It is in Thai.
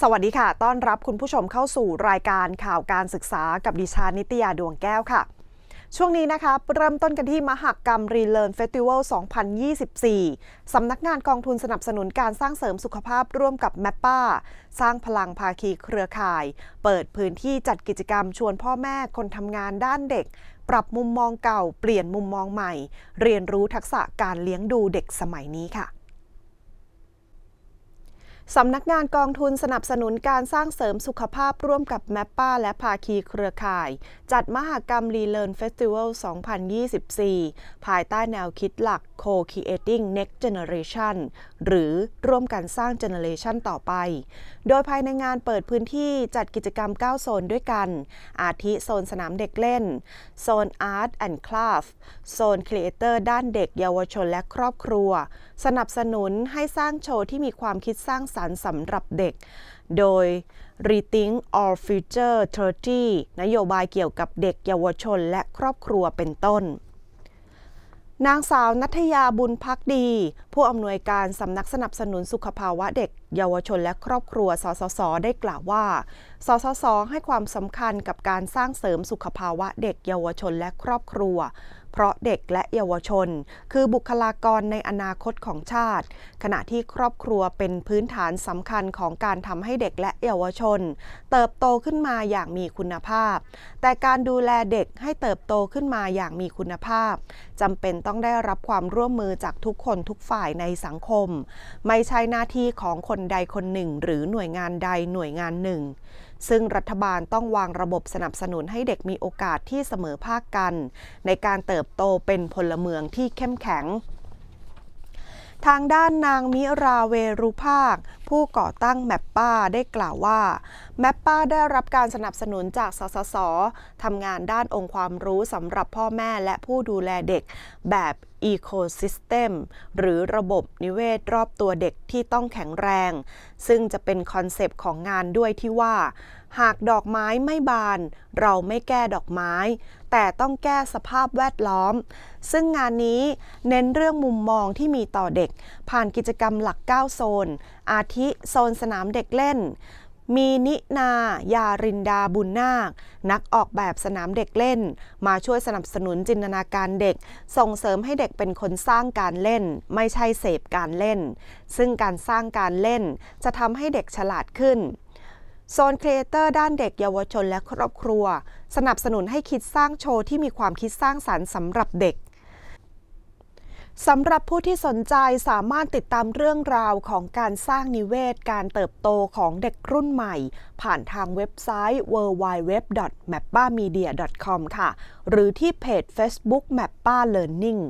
สวัสดีค่ะ ต้อนรับคุณผู้ชมเข้าสู่รายการข่าวการศึกษากับดิฉันนิตยาดวงแก้วค่ะ ช่วงนี้นะคะเริ่มต้นกันที่ มหกรรมรีเลิร์นเฟสติวัล2024สำนักงานกองทุนสนับสนุนการสร้างเสริมสุขภาพร่วมกับแมปป้าสร้างพลังภาคีเครือข่าย เปิดพื้นที่จัดกิจกรรมชวนพ่อแม่คนทำงานด้านเด็ก ปรับมุมมองเก่าเปลี่ยนมุมมองใหม่ เรียนรู้ทักษะการเลี้ยงดูเด็กสมัยนี้ค่ะสำนักงานกองทุนสนับสนุนการสร้างเสริมสุขภาพร่วมกับแมปป้าและภาคีเครือข่าย จัดมหกรรมรีเลิร์นเฟสติวัล2024 ภายใต้แนวคิดหลัก Co-creating Next Generation หรือร่วมกันสร้างเจเนเรชันต่อไป โดยภายในงานเปิดพื้นที่จัดกิจกรรม 9 โซนด้วยกัน อาทิโซนสนามเด็กเล่นโซน Art and Craft โซนครีเอเตอร์ด้านเด็กเยาวชนและครอบครัว สนับสนุนให้สร้างโชว์ที่มีความคิดสร้างสรรค์รรค์สำหรับเด็ก โดย Rethink All Future 30นโยบายเกี่ยวกับเด็กเยาวชนและครอบครัวเป็นต้น นางสาวนัทยาบุญพักดี ผู้อำนวยการสำนักสนับสนุนสุขภาวะเด็กเยาวชนและครอบครัว สสส ได้กล่าวว่า สสส ให้ความสำคัญกับการสร้างเสริมสุขภาวะเด็กเยาวชนและครอบครัว เพราะเด็กและเยาวชน คือบุคลากรในอนาคตของชาติ ขณะที่ครอบครัวเป็นพื้นฐานสำคัญของการทำให้เด็กและเยาวชน เติบโตขึ้นมาอย่างมีคุณภาพ แต่การดูแลเด็กให้เติบโตขึ้นมาอย่างมีคุณภาพจำเป็นต้องได้รับความร่วมมือจากทุกคนทุกฝ่ายในสังคม ไม่ใช่หน้าที่ของคนใดคนหนึ่ง หรือหน่วยงานใดหน่วยงานหนึ่ง ซึ่งรัฐบาลต้องวางระบบสนับสนุนให้เด็กมีโอกาสที่เสมอภาคกัน ในการเติบโตเป็นพลเมืองที่เข้มแข็ง ทางด้านนางมิราเวรุภาคผู้ก่อตั้งแมปป้าได้กล่าวว่าแมปป้าได้รับการสนับสนุนจากสสส ทำงานด้านองค์ความรู้สำหรับพ่อแม่และผู้ดูแลเด็ก แบบอีโคซิสเต็มหรือระบบนิเวศรอบตัวเด็กที่ต้องแข็งแรงซึ่งจะเป็นคอนเซปต์ของงานด้วยที่ว่า หากดอกไม้ไม่บาน เราไม่แก้ดอกไม้ แต่ต้องแก้สภาพแวดล้อม ซึ่งงานนี้เน้นเรื่องมุมมองที่มีต่อเด็ก ผ่านกิจกรรมหลัก 9 โซนอาทิโซนสนามเด็กเล่น มีนินา ยารินดาบุญนาค นักออกแบบสนามเด็กเล่น มาช่วยสนับสนุนจินตนาการเด็ก ส่งเสริมให้เด็กเป็นคนสร้างการเล่น ไม่ใช่เสพการเล่น ซึ่งการสร้างการเล่นจะทำให้เด็กฉลาดขึ้น โซนครีเอเตอร์ด้านเด็กเยาวชนและครอบครัว สนับสนุนให้คิดสร้างโชว์ที่มีความคิดสร้างสารรค์สำหรับเด็กสำหรับผู้ที่สนใจสามารถติดตามเรื่องราวของการสร้างนิเวศ การเติบโตของเด็กรุ่นใหม่ ผ่านทางเว็บไซต์ www.mappamedia.com ค่ะ หรือที่เพจ Facebook Mappa Learning